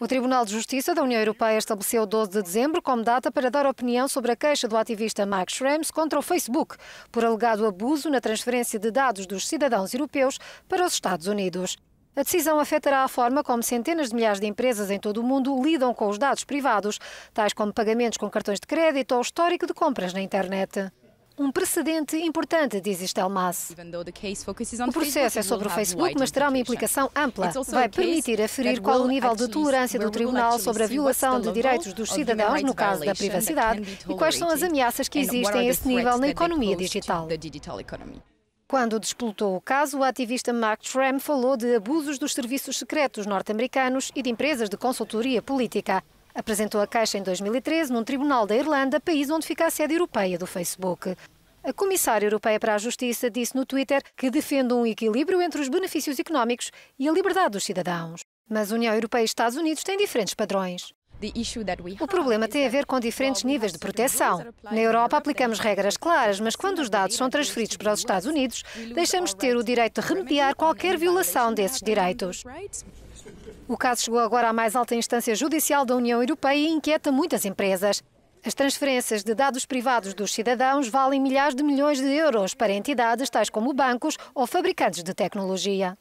O Tribunal de Justiça da União Europeia estabeleceu 12 de dezembro como data para dar opinião sobre a queixa do ativista Max Schrems contra o Facebook por alegado abuso na transferência de dados dos cidadãos europeus para os Estados Unidos. A decisão afetará a forma como centenas de milhares de empresas em todo o mundo lidam com os dados privados, tais como pagamentos com cartões de crédito ou histórico de compras na internet um precedente importante, diz Estelmas. O processo é sobre o Facebook, mas terá uma implicação ampla. Vai permitir aferir qual o nível de tolerância do tribunal sobre a violação de direitos dos cidadãos no caso da privacidade e quais são as ameaças que existem a esse nível na economia digital. Quando disputou o caso, o ativista Mark Tram falou de abusos dos serviços secretos norte-americanos e de empresas de consultoria política. Apresentou a caixa em 2013 num tribunal da Irlanda, país onde fica a sede europeia do Facebook. A Comissária Europeia para a Justiça disse no Twitter que defende um equilíbrio entre os benefícios económicos e a liberdade dos cidadãos. Mas União Europeia e Estados Unidos têm diferentes padrões. O problema tem a ver com diferentes níveis de proteção. Na Europa aplicamos regras claras, mas quando os dados são transferidos para os Estados Unidos, deixamos de ter o direito de remediar qualquer violação desses direitos. O caso chegou agora à mais alta instância judicial da União Europeia e inquieta muitas empresas. As transferências de dados privados dos cidadãos valem milhares de milhões de euros para entidades tais como bancos ou fabricantes de tecnologia.